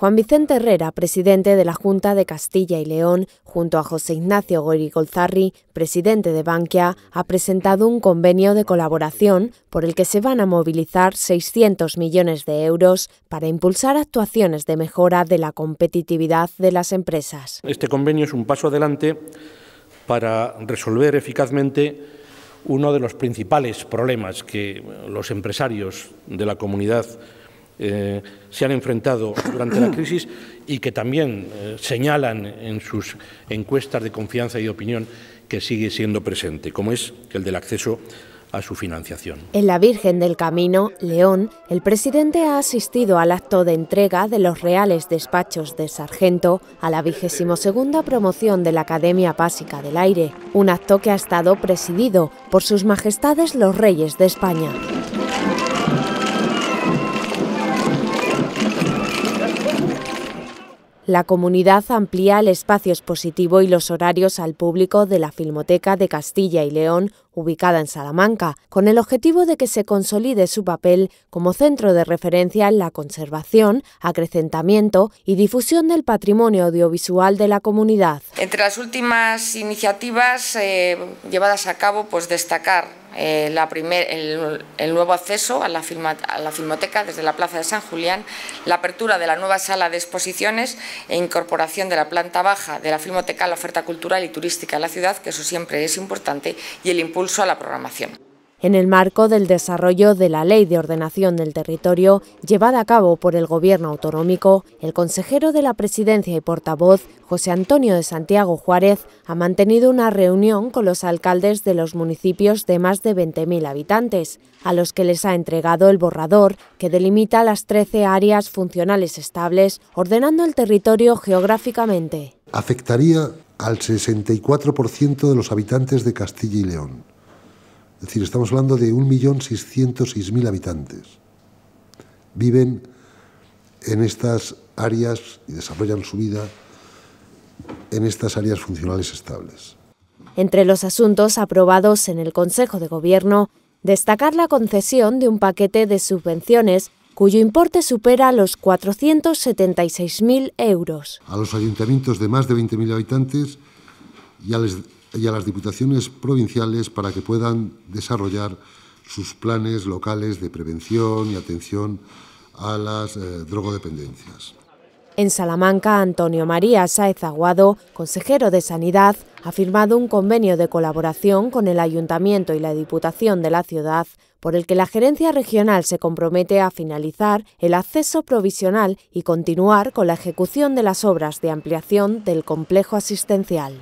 Juan Vicente Herrera, presidente de la Junta de Castilla y León, junto a José Ignacio Gorigolzarri, presidente de Bankia, ha presentado un convenio de colaboración por el que se van a movilizar 600 millones de euros para impulsar actuaciones de mejora de la competitividad de las empresas. Este convenio es un paso adelante para resolver eficazmente uno de los principales problemas que los empresarios de la comunidad eh, se han enfrentado durante la crisis y que también eh, señalan en sus encuestas de confianza y de opinión que sigue siendo presente, como es el del acceso a su financiación. En la Virgen del Camino, León, el presidente ha asistido al acto de entrega de los reales despachos de sargento a la vigésimo segunda promoción de la Academia Básica del Aire, un acto que ha estado presidido por sus majestades los reyes de España. La comunidad amplía el espacio expositivo y los horarios al público de la Filmoteca de Castilla y León ubicada en Salamanca, con el objetivo de que se consolide su papel como centro de referencia en la conservación, acrecentamiento y difusión del patrimonio audiovisual de la comunidad. Entre las últimas iniciativas eh, llevadas a cabo, pues destacar eh, el, nuevo acceso a la, a la, Filmoteca desde la Plaza de San Julián, la apertura de la nueva sala de exposiciones e incorporación de la planta baja de la Filmoteca a la oferta cultural y turística de la ciudad, que eso siempre es importante, y el impulso a la programación. En el marco del desarrollo de la Ley de Ordenación del Territorio llevada a cabo por el Gobierno autonómico, el consejero de la Presidencia y portavoz, José Antonio de Santiago Juárez, ha mantenido una reunión con los alcaldes de los municipios de más de 20.000 habitantes, a los que les ha entregado el borrador que delimita las 13 áreas funcionales estables, ordenando el territorio geográficamente. Afectaría al 64% de los habitantes de Castilla y León es decir, estamos hablando de 1.606.000 habitantes. Viven en estas áreas y desarrollan su vida en estas áreas funcionales estables. Entre los asuntos aprobados en el Consejo de Gobierno, destacar la concesión de un paquete de subvenciones cuyo importe supera los 476.000 euros. A los ayuntamientos de más de 20.000 habitantes ya les y a las diputaciones provinciales para que puedan desarrollar sus planes locales de prevención y atención a las eh, drogodependencias. En Salamanca, Antonio María Sáez Aguado, consejero de Sanidad, ha firmado un convenio de colaboración con el Ayuntamiento y la Diputación de la ciudad, por el que la Gerencia Regional se compromete a finalizar el acceso provisional y continuar con la ejecución de las obras de ampliación del complejo asistencial.